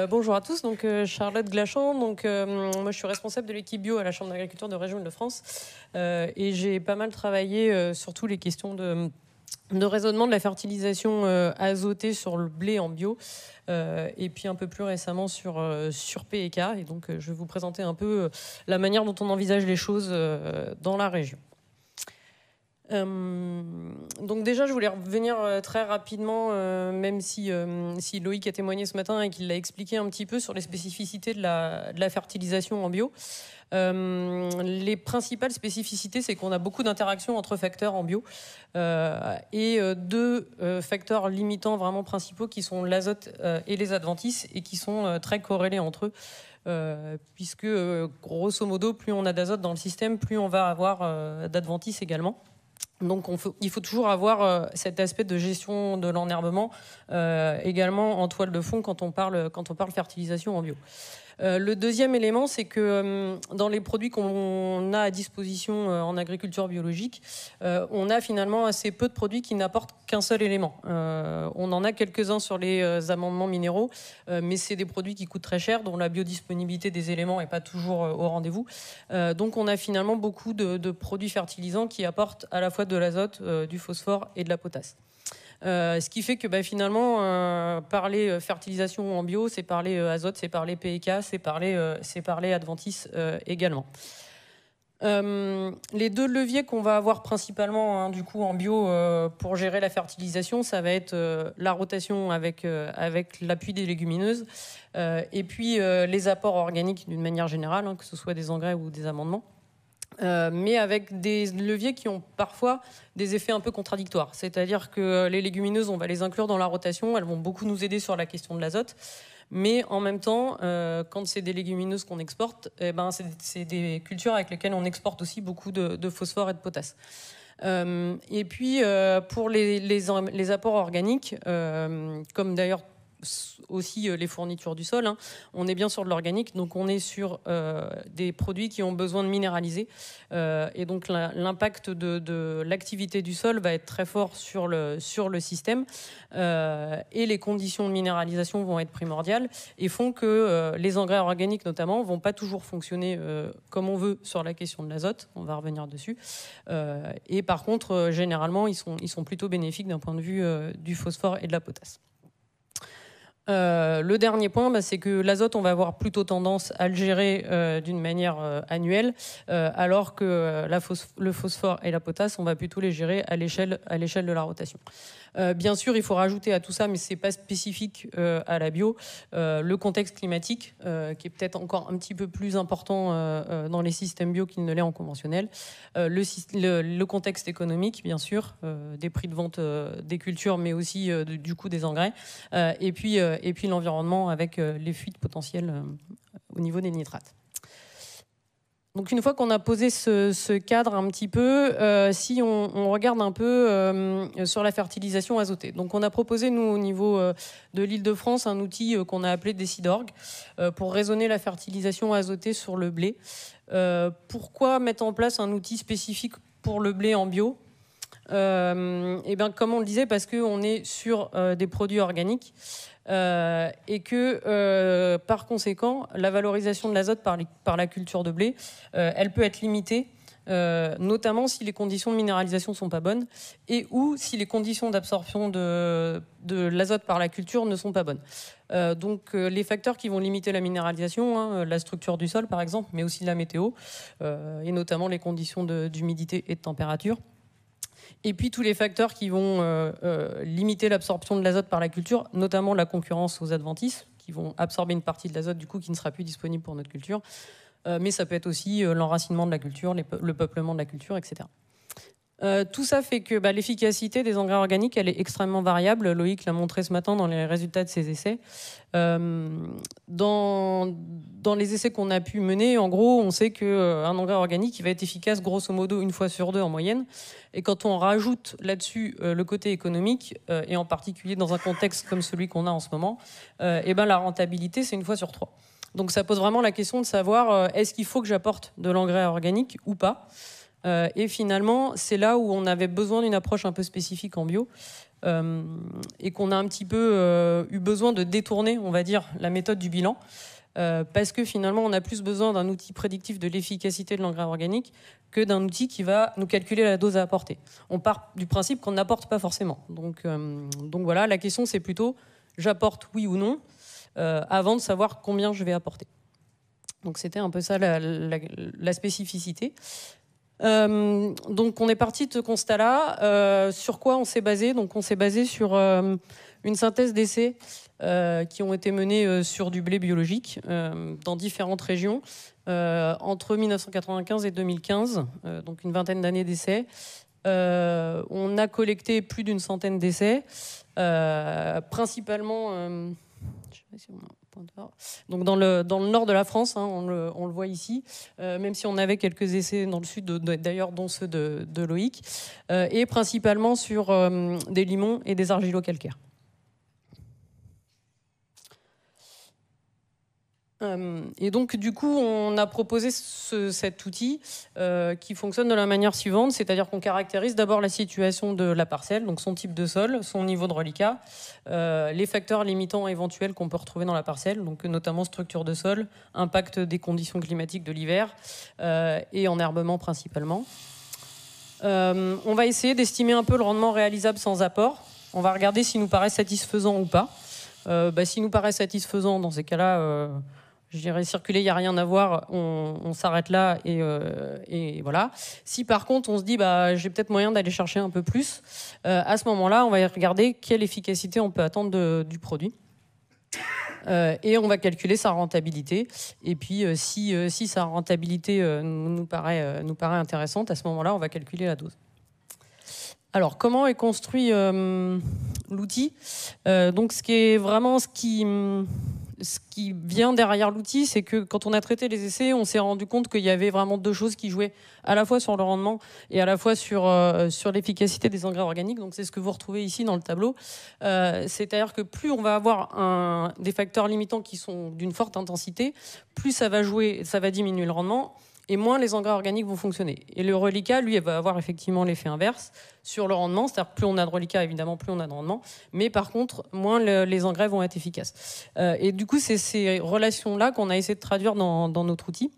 Euh, bonjour à tous, donc euh, Charlotte Glachon, donc, euh, moi je suis responsable de l'équipe bio à la Chambre d'agriculture de région de france et j'ai pas mal travaillé sur surtout les questions de, raisonnement de la fertilisation azotée sur le blé en bio et puis un peu plus récemment sur, sur PEK et donc je vais vous présenter un peu la manière dont on envisage les choses dans la région. Euh, donc déjà, je voulais revenir euh, très rapidement, euh, même si, Loïc a témoigné ce matin et qu'il l'a expliqué un petit peu sur les spécificités de la, fertilisation en bio. les principales spécificités, c'est qu'on a beaucoup d'interactions entre facteurs en bio et deux facteurs limitants vraiment principaux qui sont l'azote et les adventices et qui sont très corrélés entre eux. puisque grosso modo, plus on a d'azote dans le système, plus on va avoir d'adventices également. Donc il faut toujours avoir euh, cet aspect de gestion de l'enherbement euh, également en toile de fond quand on parle, quand on parle fertilisation en bio. Euh, le deuxième élément, c'est que euh, dans les produits qu'on a à disposition euh, en agriculture biologique, on a finalement assez peu de produits qui n'apportent qu'un seul élément. on en a quelques-uns sur les amendements minéraux, mais c'est des produits qui coûtent très cher, dont la biodisponibilité des éléments n'est pas toujours au rendez-vous. donc on a finalement beaucoup de, de, produits fertilisants qui apportent à la fois de l'azote, du phosphore et de la potasse. Euh, ce qui fait que bah, finalement, euh, parler euh, fertilisation en bio, c'est parler azote, c'est parler PEK, c'est parler, c'est parler également. les deux leviers qu'on va avoir principalement hein, du coup en bio pour gérer la fertilisation, ça va être la rotation avec, avec l'appui des légumineuses et puis les apports organiques d'une manière générale, hein, que ce soit des engrais ou des amendements. Euh, mais avec des leviers qui ont parfois des effets un peu contradictoires. C'est-à-dire que les légumineuses, on va les inclure dans la rotation, elles vont beaucoup nous aider sur la question de l'azote. Mais en même temps, euh, quand c'est des légumineuses qu'on exporte, eh ben, c'est des cultures avec lesquelles on exporte aussi beaucoup de, phosphore et de potasse. Euh, et puis, pour les, les, apports organiques, comme d'ailleurs aussi euh, les fournitures du sol. Hein. On est bien sur de l'organique, donc on est sur euh, des produits qui ont besoin de minéraliser. Euh, et donc l'impact de, l'activité du sol va être très fort sur le, sur le système. et les conditions de minéralisation vont être primordiales et font que les engrais organiques, notamment, vont pas toujours fonctionner comme on veut sur la question de l'azote. On va revenir dessus. et par contre, généralement, ils sont, ils sont plutôt bénéfiques d'un point de vue du phosphore et de la potasse. Euh, le dernier point, bah, c'est que l'azote, on va avoir plutôt tendance à le gérer euh, d'une manière euh, annuelle, alors que le phosphore et la potasse, on va plutôt les gérer à l'échelle de la rotation. Euh, bien sûr, il faut rajouter à tout ça, mais ce n'est pas spécifique euh, à la bio, euh, le contexte climatique, qui est peut-être encore un petit peu plus important dans les systèmes bio qu'il ne l'est en conventionnel. Le, contexte économique, bien sûr, des prix de vente des cultures, mais aussi du coût des engrais. et puis, et puis l'environnement avec les fuites potentielles au niveau des nitrates donc une fois qu'on a posé ce, cadre un petit peu, euh, si on, regarde un peu euh, sur la fertilisation azotée. Donc on a proposé nous au niveau euh, de l'Île-de-France un outil qu'on a appelé Décidorg pour raisonner la fertilisation azotée sur le blé. pourquoi mettre en place un outil spécifique pour le blé en bio et euh, eh ben, comme on le disait, parce qu'on est sur euh, des produits organiques euh, et que par conséquent, la valorisation de l'azote par, la culture de blé, elle peut être limitée. notamment si les conditions de minéralisation ne sont pas bonnes et ou si les conditions d'absorption de, l'azote par la culture ne sont pas bonnes. donc les facteurs qui vont limiter la minéralisation, hein, la structure du sol par exemple, mais aussi la météo, et notamment les conditions d'humidité et de température. Et puis tous les facteurs qui vont euh, euh, limiter l'absorption de l'azote par la culture, notamment la concurrence aux adventices, qui vont absorber une partie de l'azote du coup qui ne sera plus disponible pour notre culture. Euh, mais ça peut être aussi l'enracinement de la culture, le peuplement de la culture, etc. Euh, tout ça fait que bah, l'efficacité des engrais organiques, elle est extrêmement variable. Loïc l'a montré ce matin dans les résultats de ses essais. Euh, dans, les essais qu'on a pu mener, en gros, on sait qu'un euh, engrais organique, va être efficace grosso modo une fois sur deux en moyenne. Et quand on rajoute là-dessus le côté économique, et en particulier dans un contexte comme celui qu'on a en ce moment, et eh ben, la rentabilité, c'est une fois sur trois. Donc ça pose vraiment la question de savoir est-ce qu'il faut que j'apporte de l'engrais organique ou pas euh, et finalement, c'est là où on avait besoin d'une approche un peu spécifique en bio. Euh, et qu'on a un petit peu euh, eu besoin de détourner, on va dire, la méthode du bilan, parce que finalement, on a plus besoin d'un outil prédictif de l'efficacité de l'engrais organique que d'un outil qui va nous calculer la dose à apporter. On part du principe qu'on n'apporte pas forcément. Donc, voilà, la question c'est plutôt j'apporte oui ou non avant de savoir combien je vais apporter. Donc c'était un peu ça la spécificité. Euh, donc on est parti de ce constat-là. Euh, sur quoi on s'est basé Donc on s'est basé sur euh, une synthèse d'essais qui ont été menés sur du blé biologique dans différentes régions entre 1995 et 2015, donc une vingtaine d'années d'essais. on a collecté plus d'une centaine d'essais, principalement. Donc dans le, dans le nord de la France, hein, on, le, voit ici, euh, même si on avait quelques essais dans le sud, d'ailleurs dont ceux de, Loïc, euh, et principalement sur euh, des limons et des argilo-calcaires. Euh, et donc, du coup, on a proposé cet outil euh, qui fonctionne de la manière suivante, c'est-à-dire qu'on caractérise d'abord la situation de la parcelle, donc son type de sol, son niveau de reliquat, euh, les facteurs limitants éventuels qu'on peut retrouver dans la parcelle, donc notamment structure de sol, impact des conditions climatiques de l'hiver euh, et enherbement principalement. on va essayer d'estimer un peu le rendement réalisable sans apport. On va regarder s'il nous paraît satisfaisant ou pas. Bah, s'il nous paraît satisfaisant, dans ces cas-là, je dirais circuler, il n'y a rien à voir, on, s'arrête là euh, et, voilà. Si par contre on se dit bah, j'ai peut-être moyen d'aller chercher un peu plus, euh, à ce moment-là on va regarder quelle efficacité on peut attendre du produit. Euh, et on va calculer sa rentabilité. Et puis, si, si sa rentabilité nous, paraît, nous paraît intéressante, à ce moment-là, on va calculer la dose. Alors, comment est construit l'outil Donc, ce qui est vraiment ce qui ce qui vient derrière l'outil, c'est que quand on a traité les essais, on s'est rendu compte qu'il y avait vraiment deux choses qui jouaient à la fois sur le rendement et à la fois sur, euh, l'efficacité des engrais organiques. Donc c'est ce que vous retrouvez ici dans le tableau. Euh, c'est-à-dire que plus on va avoir des facteurs limitants qui sont d'une forte intensité, plus ça va jouer, ça va diminuer le rendement et moins les engrais organiques vont fonctionner. Et le reliquat, lui, va avoir effectivement l'effet inverse sur le rendement, c'est-à-dire plus on a de reliquat, évidemment, plus on a de rendement, mais par contre, moins les engrais vont être efficaces. Euh, et du coup, c'est ces relations-là qu'on a essayé de traduire dans, notre outil.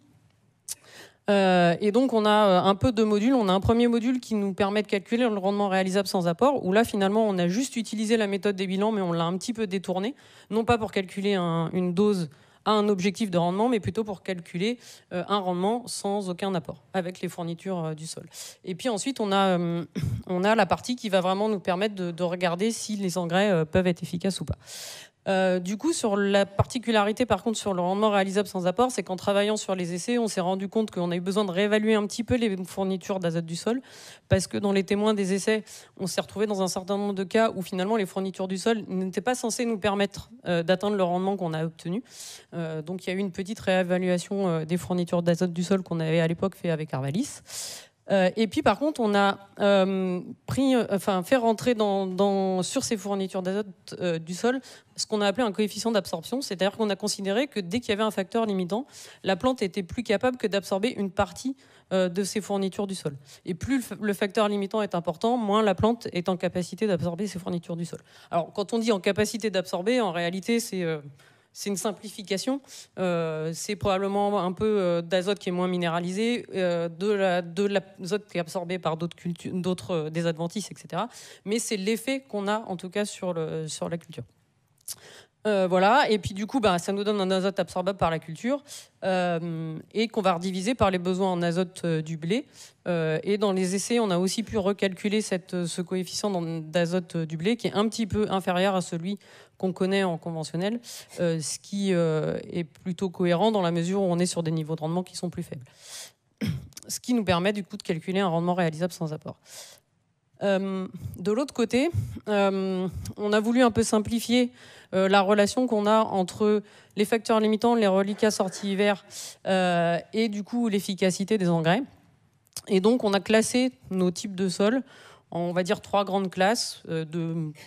Euh, et donc on a euh, un peu de modules. On a un premier module qui nous permet de calculer le rendement réalisable sans apport, où là finalement on a juste utilisé la méthode des bilans, mais on l'a un petit peu détournée, non pas pour calculer une dose un objectif de rendement, mais plutôt pour calculer euh, un rendement sans aucun apport, avec les fournitures euh, du sol. Et puis ensuite, on a, euh, on a la partie qui va vraiment nous permettre de regarder si les engrais peuvent être efficaces ou pas. Euh, du coup, sur la particularité, par contre, sur le rendement réalisable sans apport, c'est qu'en travaillant sur les essais, on s'est rendu compte qu'on a eu besoin de réévaluer un petit peu les fournitures d'azote du sol, parce que dans les témoins des essais, on s'est retrouvé dans un certain nombre de cas où finalement les fournitures du sol n'étaient pas censées nous permettre euh, d'atteindre le rendement qu'on a obtenu. Euh, donc, il y a eu une petite réévaluation des fournitures d'azote du sol qu'on avait à l'époque fait avec Arvalis. Euh, et puis par contre, on a euh, pris, euh, enfin, fait rentrer dans, sur ces fournitures d'azote du sol ce qu'on a appelé un coefficient d'absorption, c'est-à-dire qu'on a considéré que dès qu'il y avait un facteur limitant, la plante était plus capable que d'absorber une partie de ces fournitures du sol. Et plus le facteur limitant est important, moins la plante est en capacité d'absorber ces fournitures du sol. Alors quand on dit en capacité d'absorber, en réalité, c'est c'est une simplification. Euh, c'est probablement un peu euh, d'azote qui est moins minéralisé, euh, de l'azote qui est absorbé par d'autres cultures, d'autres des etc. Mais c'est l'effet qu'on a en tout cas sur, la culture. voilà, et puis du coup, bah, ça nous donne un azote absorbable par la culture et qu'on va rediviser par les besoins en azote du blé. et dans les essais, on a aussi pu recalculer ce coefficient d'azote du blé qui est un petit peu inférieur à celui connaît en conventionnel, euh, ce qui euh, est plutôt cohérent dans la mesure où on est sur des niveaux de rendement qui sont plus faibles. Ce qui nous permet du coup de calculer un rendement réalisable sans apport. Euh, de l'autre côté, on a voulu un peu simplifier la relation qu'on a entre les facteurs limitants, les reliquats sortis hiver et du coup l'efficacité des engrais. Et donc on a classé nos types de sols on va dire trois grandes classes euh,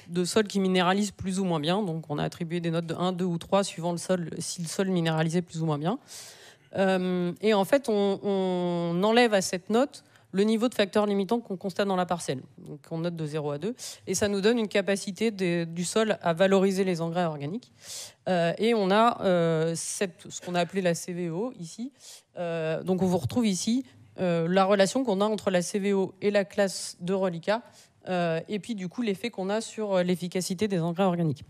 de, sols qui minéralisent plus ou moins bien. Donc on a attribué des notes de 1, 2 ou 3 suivant le sol, si le sol minéralisait plus ou moins bien. Euh, et en fait, on, enlève à cette note le niveau de facteur limitant qu'on constate dans la parcelle. Donc on note de 0 à 2. Et ça nous donne une capacité du sol à valoriser les engrais organiques. Euh, et on a ce qu'on a appelé la CVO ici. donc on vous retrouve ici euh, la relation qu'on a entre la CVO et la classe de reliquats euh, et puis du coup l'effet qu'on a sur euh, l'efficacité des engrais organiques.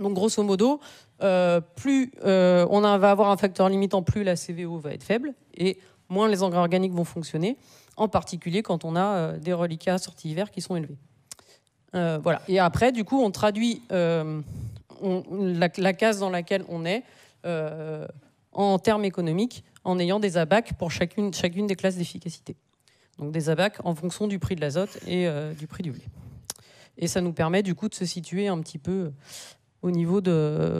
Donc grosso modo, plus on va avoir un facteur limitant, plus la CVO va être faible, et moins les engrais organiques vont fonctionner, en particulier quand on a des reliquats sortis hiver qui sont élevés. voilà. Et après, du coup, on traduit la, case dans laquelle on est en termes économiques en ayant des abacs pour chacune, des classes d'efficacité. Donc des abacs en fonction du prix de l'azote et euh, du prix du blé. Et ça nous permet du coup de se situer un petit peu euh, au niveau de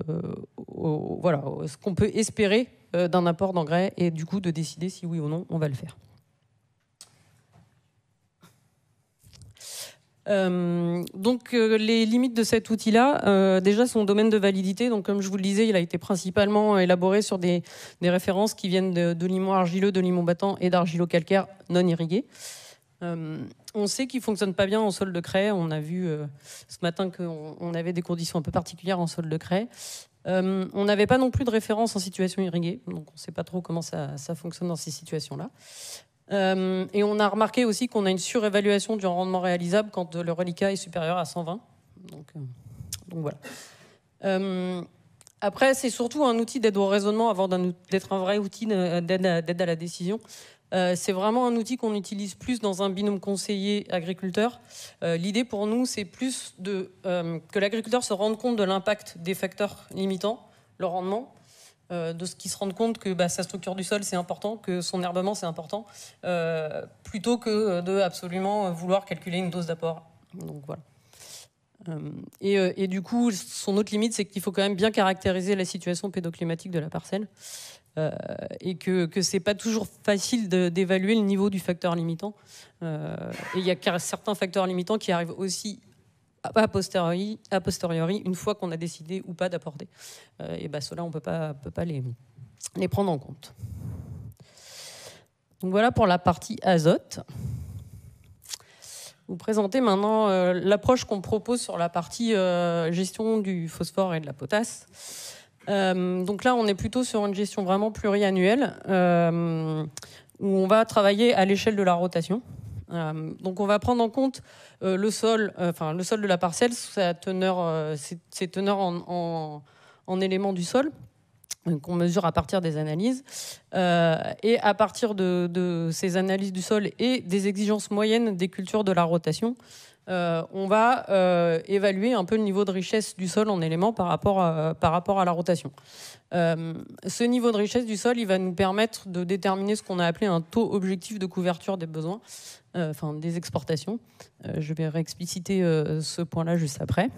euh, voilà, ce qu'on peut espérer d'un apport d'engrais et du coup de décider si oui ou non on va le faire. Euh, donc euh, les limites de cet outil-là, euh, déjà son domaine de validité, donc comme je vous le disais, il a été principalement élaboré sur des, références qui viennent de, limon argileux, de limon battant et d'argilo-calcaire non irrigué. on sait qu'il ne fonctionne pas bien en sol de craie. On a vu ce matin qu'on avait des conditions un peu particulières en sol de craie. on n'avait pas non plus de référence en situation irriguée, donc on ne sait pas trop comment ça, ça fonctionne dans ces situations-là. Euh, et on a remarqué aussi qu'on a une surévaluation du rendement réalisable quand le reliquat est supérieur à 120. Donc, euh, donc voilà. Euh, après, c'est surtout un outil d'aide au raisonnement avant d'être un vrai outil d'aide à, la décision. c'est vraiment un outil qu'on utilise plus dans un binôme conseiller-agriculteur. L'idée pour nous, c'est plus de, que l'agriculteur se rende compte de l'impact des facteurs limitants, le rendement, euh, de ce qu'ils se rendent compte que bah, sa structure du sol c'est important, que son herbement c'est important, euh, plutôt que de absolument vouloir calculer une dose d'apport. Donc voilà. Euh, et, et, du coup, son autre limite, c'est qu'il faut quand même bien caractériser la situation pédoclimatique de la parcelle et que, que c'est pas toujours facile d'évaluer le niveau du facteur limitant. et il y a certains facteurs limitants qui arrivent aussi a posteriori, a posteriori une fois qu'on a décidé ou pas d'apporter. Euh, et bien cela, on ne peut pas, peut pas les, prendre en compte. Donc voilà pour la partie azote. Vous présentez maintenant euh, l'approche qu'on propose sur la partie euh, gestion du phosphore et de la potasse. donc là, on est plutôt sur une gestion vraiment pluriannuelle, où on va travailler à l'échelle de la rotation. Euh, donc on va prendre en compte euh, le sol, euh, le sol de la parcelle, ses, teneurs en, éléments du sol qu'on mesure à partir des analyses. et à partir de, ces analyses du sol et des exigences moyennes des cultures de la rotation, euh, on va euh, évaluer un peu le niveau de richesse du sol en éléments par rapport à, la rotation. Euh, ce niveau de richesse du sol, il va nous permettre de déterminer ce qu'on a appelé un taux objectif de couverture des besoins, enfin des exportations. je vais réexpliciter ce point-là juste après.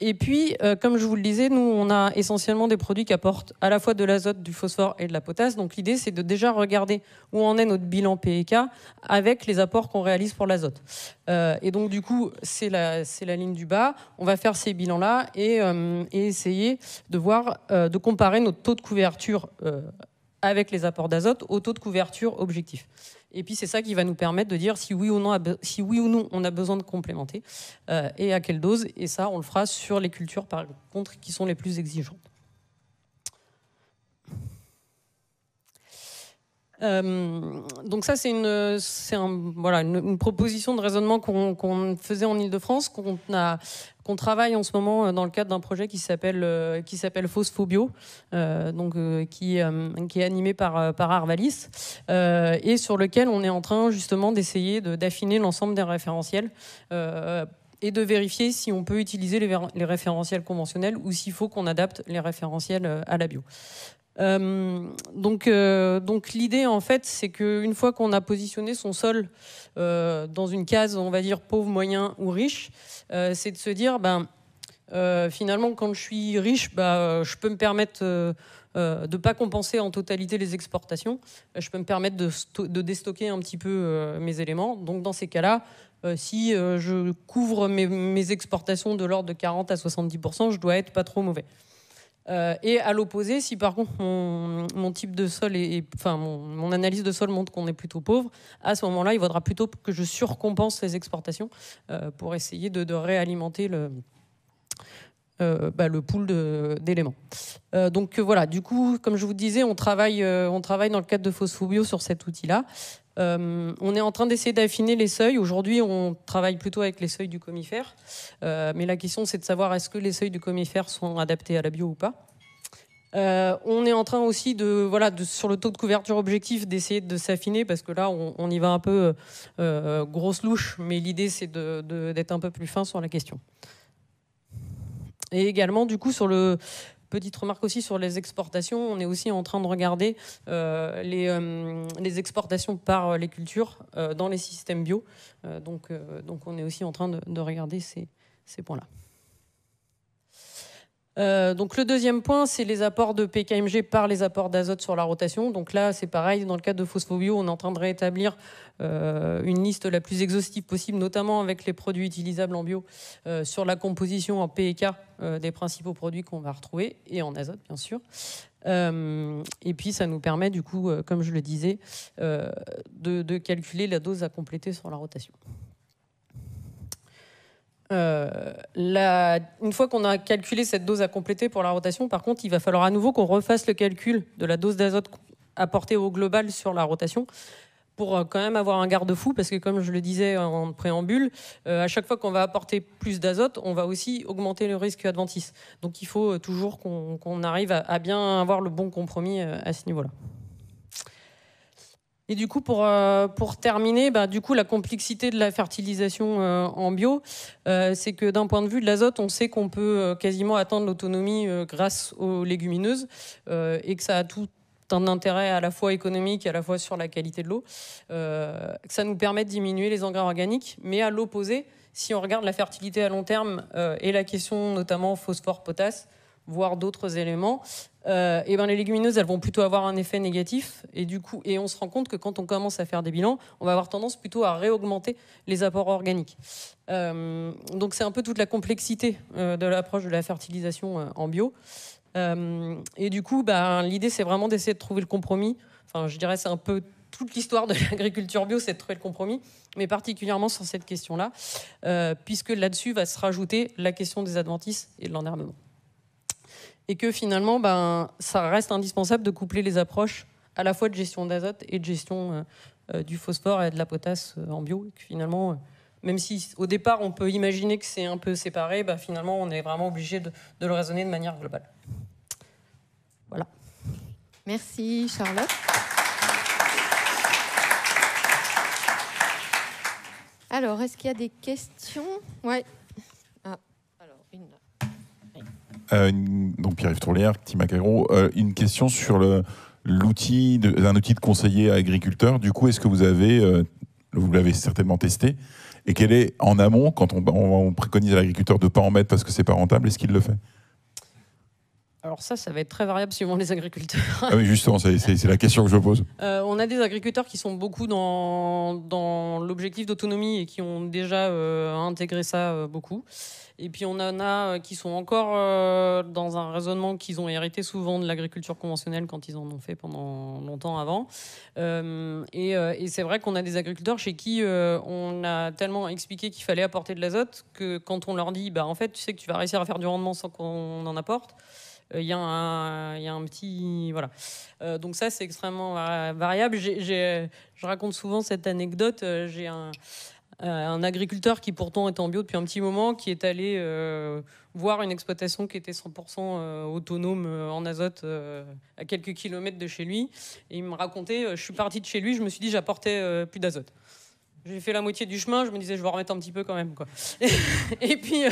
Et puis, euh, comme je vous le disais, nous, on a essentiellement des produits qui apportent à la fois de l'azote, du phosphore et de la potasse. Donc l'idée, c'est de déjà regarder où en est notre bilan PEK avec les apports qu'on réalise pour l'azote. Euh, et donc, du coup, c'est la, la ligne du bas. On va faire ces bilans-là et, euh, et, essayer de voir, de comparer notre taux de couverture avec les apports d'azote au taux de couverture objectif. Et puis c'est ça qui va nous permettre de dire si oui ou non, si oui ou on a besoin de complémenter euh, et à quelle dose. Et ça, on le fera sur les cultures par contre qui sont les plus exigeantes. Euh, donc ça, c'est une, voilà, une, proposition de raisonnement qu'on, faisait en Ile-de-France, qu'on a, qu'on travaille en ce moment euh, dans le cadre d'un projet qui s'appelle euh, qui s'appelle Phosphobio, euh, donc qui qui est animé par par Arvalis et sur lequel on est en train justement d'essayer d'affiner l'ensemble des référentiels et de vérifier si on peut utiliser les, référentiels conventionnels ou s'il faut qu'on adapte les référentiels à la bio. Euh, donc, euh, donc l'idée en fait, c'est qu'une fois qu'on a positionné son sol euh, dans une case, on va dire pauvre, moyen ou riche, c'est de se dire, ben finalement, quand je suis riche, bah, je peux me permettre de ne pas compenser en totalité les exportations. Je peux me permettre de, déstocker un petit peu mes éléments. Donc dans ces cas-là, si je couvre mes exportations de l'ordre de 40 à 70%, je dois être pas trop mauvais. Euh, et à l'opposé, si par contre mon, type de sol et enfin mon, analyse de sol montre qu'on est plutôt pauvre, à ce moment-là, il vaudra plutôt que je surcompense les exportations euh, pour essayer de, réalimenter le, euh, bah, le pool d'éléments. donc voilà, du coup, comme je vous disais, on travaille, on travaille dans le cadre de Phosphobio sur cet outil-là. Euh, on est en train d'essayer d'affiner les seuils. Aujourd'hui, on travaille plutôt avec les seuils du comifère. Euh, mais la question, c'est de savoir est-ce que les seuils du comifère sont adaptés à la bio ou pas. Euh, on est en train aussi de, voilà, sur le taux de couverture objectif, d'essayer de s'affiner parce que là, on, y va un peu grosse louche, mais l'idée, c'est d'être un peu plus fin sur la question. Et également, du coup, sur le, Petite remarque aussi sur les exportations. On est aussi en train de regarder euh, euh, les, exportations par les cultures euh, dans les systèmes bio. donc, donc on est aussi en train de, regarder ces points-là. Euh, donc le deuxième point, c'est les apports de PKMG par les apports d'azote sur la rotation. Donc là, c'est pareil, dans le cas de Phosphobio, on est en train de euh, une liste la plus exhaustive possible, notamment avec les produits utilisables en bio, euh, sur la composition en PK des principaux produits qu'on va retrouver, et en azote, bien sûr. et puis ça nous permet, du coup, comme je le disais, de calculer la dose à compléter sur la rotation. Euh, une fois qu'on a calculé cette dose à compléter pour la rotation, par contre, il va falloir à nouveau qu'on refasse le calcul de la dose d'azote apportée au global sur la rotation pour euh, quand même avoir un garde-fou, parce que comme je le disais en préambule, euh, à chaque fois qu'on va apporter plus d'azote, on va aussi augmenter le risque adventice. Donc il faut toujours qu'on arrive à, bien avoir le bon compromis à ce niveau-là. Et du coup, pour, euh, terminer, bah, du coup, la complexité de la fertilisation euh, en bio, euh, c'est que d'un point de vue de l'azote, on sait qu'on peut quasiment atteindre l'autonomie grâce aux légumineuses et que ça a tout un intérêt à la fois économique et à la fois sur la qualité de l'eau. que ça nous permet de diminuer les engrais organiques, mais à l'opposé, si on regarde la fertilité à long terme et la question notamment phosphore-potasse, voire d'autres éléments, et euh, eh ben, les légumineuses, elles vont plutôt avoir un effet négatif. Et du coup, et on se rend compte que quand on commence à faire des bilans, on va avoir tendance plutôt à réaugmenter les apports organiques. Euh, donc c'est un peu toute la complexité euh, de l'approche de la fertilisation en bio. et du coup, ben, l'idée, c'est vraiment d'essayer de trouver le compromis. Enfin, je dirais, c'est un peu toute l'histoire de l'agriculture bio, c'est de trouver le compromis, mais particulièrement sur cette question-là, puisque là-dessus va se rajouter la question des adventices et de l'enhermement et que finalement, ben, ça reste indispensable de coupler les approches à la fois de gestion d'azote et de gestion euh, euh, du phosphore et de la potasse euh, en bio. Et que finalement, même si au départ on peut imaginer que c'est un peu séparé, ben, finalement on est vraiment obligé de, le raisonner de manière globale. Voilà. Merci Charlotte. Alors, est-ce qu'il y a des questions Ouais. Ah, alors, une là. Euh, donc Pierre-Yves Tourlière, Tim Macaro, euh, une question sur un l'outil outil de conseiller à agriculteur. Du coup, est-ce que vous avez, euh, vous l'avez certainement testé, et quel est en amont, quand on, préconise à l'agriculteur de ne pas en mettre parce que c'est pas rentable, est-ce qu'il le fait alors ça, ça va être très variable suivant les agriculteurs. Ah oui, justement, c'est la question que je pose. Euh, on a des agriculteurs qui sont beaucoup dans, l'objectif d'autonomie et qui ont déjà euh, intégré ça euh, beaucoup. Et puis on en a qui sont encore dans un raisonnement qu'ils ont hérité souvent de l'agriculture conventionnelle quand ils en ont fait pendant longtemps avant. et, c'est vrai qu'on a des agriculteurs chez qui on a tellement expliqué qu'il fallait apporter de l'azote que quand on leur dit, bah, en fait, tu sais que tu vas réussir à faire du rendement sans qu'on en apporte il euh, y, a un, euh, y a un petit. Voilà. Euh, donc, ça, c'est extrêmement variable. je raconte souvent cette anecdote. J'ai un. agriculteur qui pourtant est en bio depuis un petit moment, qui est allé voir une exploitation qui était 100% autonome en azote à quelques kilomètres de chez lui. Et il me racontait, je suis parti de chez lui, je me suis dit j'apportais plus d'azote. J'ai fait la moitié du chemin, je me disais, je vais remettre un petit peu quand même. Quoi. Et, puis, euh,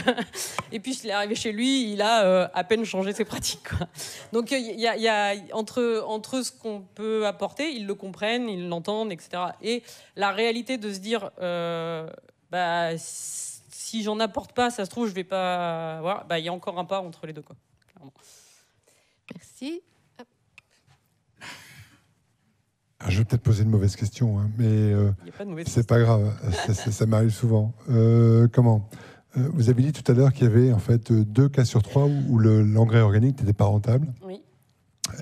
et puis, il est arrivé chez lui, il a euh, à peine changé ses pratiques. Quoi. Donc, il y, a, y a, entre, entre ce qu'on peut apporter, ils le comprennent, ils l'entendent, etc. Et la réalité de se dire, euh, bah, si j'en apporte pas, ça se trouve, je vais pas bah, il y a encore un pas entre les deux. Quoi, Merci. Je vais peut-être poser une mauvaise question, hein, mais ce euh, c'est pas grave, ça, m'arrive souvent. Euh, comment euh, Vous avez dit tout à l'heure qu'il y avait en fait deux cas sur trois où, l'engrais organique n'était pas rentable. Oui.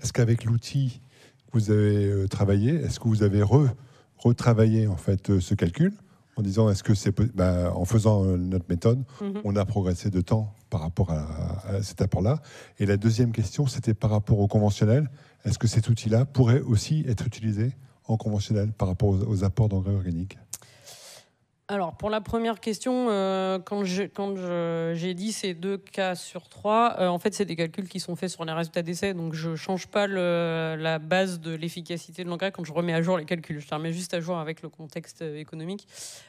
Est-ce qu'avec l'outil que vous avez travaillé, est-ce que vous avez retravaillé en fait ce calcul en disant est-ce que c'est bah, en faisant euh, notre méthode, mhm. on a progressé de temps par rapport à, cet apport-là. Et la deuxième question, c'était par rapport au conventionnel. Est-ce que cet outil-là pourrait aussi être utilisé en conventionnel par rapport aux apports d'engrais organiques alors, pour la première question, euh, quand j'ai dit ces deux cas sur trois, euh, en fait, c'est des calculs qui sont faits sur les résultats d'essai. Donc, je ne change pas la base de l'efficacité de l'engrais quand je remets à jour les calculs. Je les remets juste à jour avec le contexte euh, économique.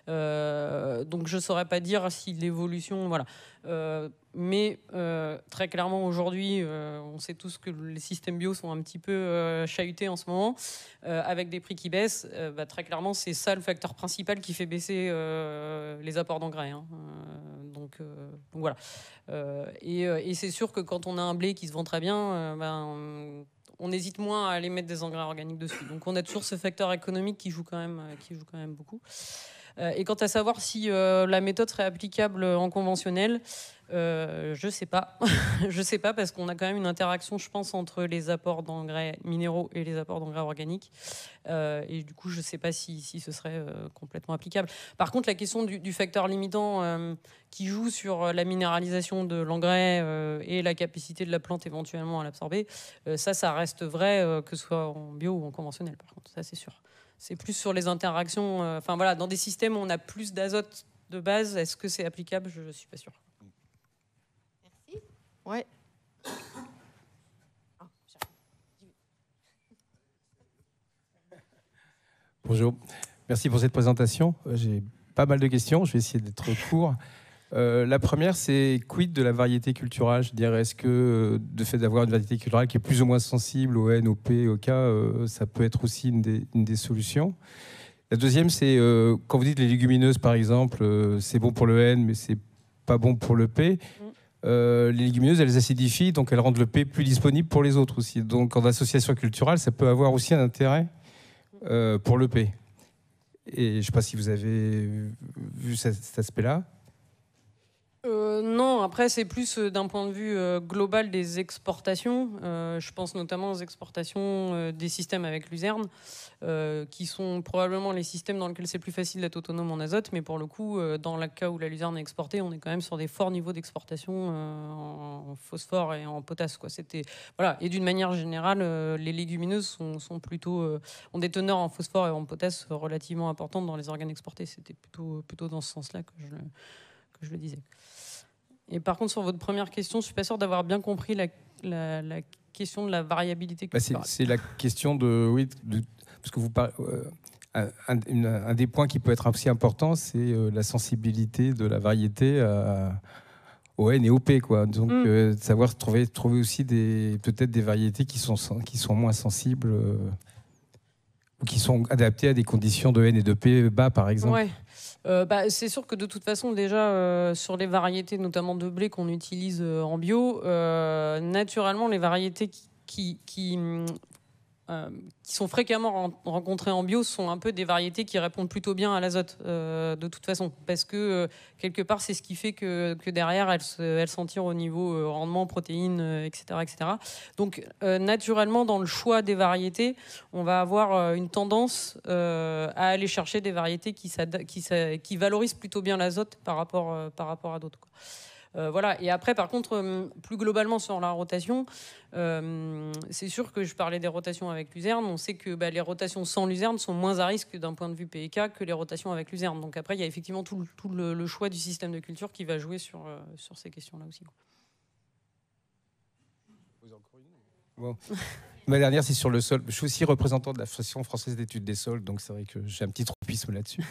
donc, je ne saurais pas dire si l'évolution. Voilà. Euh, mais euh, très clairement, aujourd'hui, euh, on sait tous que les systèmes bio sont un petit peu chahutés en ce moment, avec des prix qui baissent. Bah, très clairement, c'est ça le facteur principal qui fait baisser les apports d'engrais. Hein. Donc, voilà. et, c'est sûr que quand on a un blé qui se vend très bien, ben, on, hésite moins à aller mettre des engrais organiques dessus. Donc on a toujours ce facteur économique qui joue quand même, qui joue quand même beaucoup. Euh, et quant à savoir si euh, la méthode serait applicable en conventionnel, euh, je sais pas. je sais pas parce qu'on a quand même une interaction, je pense, entre les apports d'engrais minéraux et les apports d'engrais organiques. Euh, et du coup, je ne sais pas si, si ce serait complètement applicable. Par contre, la question du, du facteur limitant qui joue sur la minéralisation de l'engrais et la capacité de la plante éventuellement à l'absorber, ça, ça reste vrai que ce soit en bio ou en conventionnel, par contre. Ça, c'est sûr. C'est plus sur les interactions. Euh, enfin voilà, dans des systèmes où on a plus d'azote de base, est-ce que c'est applicable Je ne suis pas sûre. Merci. Oui. Ah, Bonjour. Merci pour cette présentation. Euh, j'ai pas mal de questions. Je vais essayer d'être court. Euh, la première, c'est quid de la variété culturelle Je dirais, est-ce que le euh, fait d'avoir une variété culturelle qui est plus ou moins sensible au N, au P, au K, euh, ça peut être aussi une des, solutions La deuxième, c'est quand vous dites les légumineuses, par exemple, c'est bon pour le N, mais c'est pas bon pour le P. Mm. les légumineuses, elles acidifient, donc elles rendent le P plus disponible pour les autres aussi. Donc en association culturelle, ça peut avoir aussi un intérêt pour le P. Et je ne sais pas si vous avez vu cet aspect-là. Euh, non, après c'est plus euh, d'un point de vue euh, global des exportations. je pense notamment aux exportations des systèmes avec luzerne, qui sont probablement les systèmes dans lesquels c'est plus facile d'être autonome en azote, mais pour le coup, dans le cas où la luzerne est exportée, on est quand même sur des forts niveaux d'exportation en phosphore et en potasse. Et d'une manière générale, les légumineuses sont, plutôt, ont des teneurs en phosphore et en potasse relativement importantes dans les organes exportés. C'était plutôt, dans ce sens-là que je le disais. Et par contre, sur votre première question, je suis pas sûr d'avoir bien compris la, question de la variabilité. Bah c'est la question de oui, parce que vous parlez. Euh, un, des points qui peut être aussi important, c'est euh, la sensibilité de la variété au N et au P, quoi. Donc, mm. euh, savoir trouver, trouver aussi des peut-être des variétés qui sont qui sont moins sensibles. ou qui sont adaptées à des conditions de N et de P bas, par exemple. Ouais. Euh, bah, c'est sûr que de toute façon, déjà, euh, sur les variétés, notamment de blé qu'on utilise euh, en bio, naturellement, les variétés qui, euh, qui sont fréquemment rencontrés rencontrées en bio sont un peu des variétés qui répondent plutôt bien à l'azote, euh, de toute façon. Parce que, euh, quelque part, c'est ce qui fait que, que derrière, elles, elles s'en tirent au niveau rendement, protéines, etc., etc. Donc, naturellement, dans le choix des variétés, on va avoir une tendance à aller chercher des variétés qui, qui, qui valorisent plutôt bien l'azote par par rapport à d'autres. Euh, voilà. Et après, par contre, euh, plus globalement sur la rotation, euh, c'est sûr que je parlais des rotations avec Luzerne. On sait que bah, les rotations sans Luzerne sont moins à risque d'un point de vue P&K e que les rotations avec Luzerne. Donc après, il y a effectivement tout, le, choix du système de culture qui va jouer sur, sur ces questions-là aussi. Bon. Ma dernière, c'est sur le sol. Je suis aussi représentant de la Fédération française d'études des sols, donc c'est vrai que j'ai un petit tropisme là-dessus.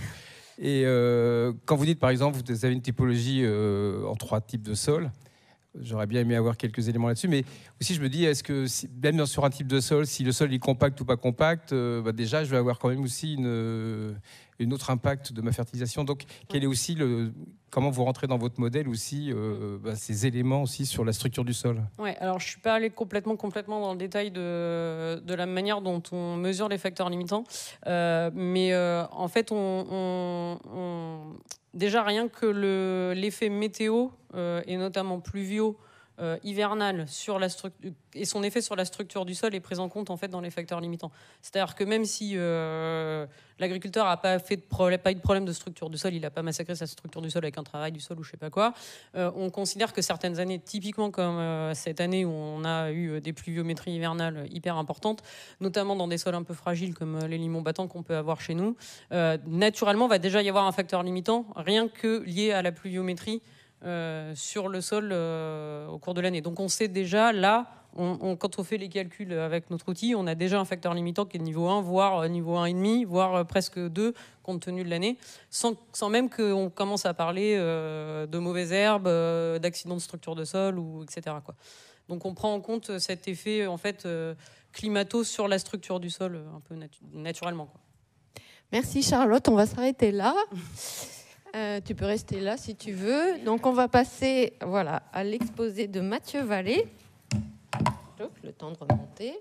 Et euh, quand vous dites, par exemple, vous avez une typologie euh, en trois types de sols, j'aurais bien aimé avoir quelques éléments là-dessus, mais aussi je me dis, est-ce que même sur un type de sol, si le sol est compact ou pas compact, euh, bah, déjà je vais avoir quand même aussi une, une autre impact de ma fertilisation. Donc quel est aussi le, comment vous rentrez dans votre modèle aussi euh, bah, ces éléments aussi sur la structure du sol Ouais, alors je suis pas allé complètement complètement dans le détail de, la manière dont on mesure les facteurs limitants, euh, mais euh, en fait on, déjà rien que l'effet météo et notamment pluviaux euh, hivernale sur la et son effet sur la structure du sol est pris en compte en fait dans les facteurs limitants. C'est-à-dire que même si euh, l'agriculteur n'a pas fait pas eu de problème de structure du sol, il n'a pas massacré sa structure du sol avec un travail du sol ou je sais pas quoi, euh, on considère que certaines années, typiquement comme cette année où on a eu des pluviométries hivernales hyper importantes, notamment dans des sols un peu fragiles comme les limons battants qu'on peut avoir chez nous, naturellement va déjà y avoir un facteur limitant rien que lié à la pluviométrie. Euh, sur le sol euh, au cours de l'année. Donc on sait déjà, là, on, quand on fait les calculs avec notre outil, on a déjà un facteur limitant qui est niveau 1, voire euh, niveau 1,5, voire presque 2, compte tenu de l'année, sans, même qu'on commence à parler de mauvaises herbes, d'accidents de structure de sol, ou, etc. Donc on prend en compte cet effet en fait, climato sur la structure du sol, un peu naturellement. Merci Charlotte, on va s'arrêter là. Euh, tu peux rester là si tu veux. Donc on va passer voilà, à l'exposé de Mathieu Vallée. Le temps de remonter.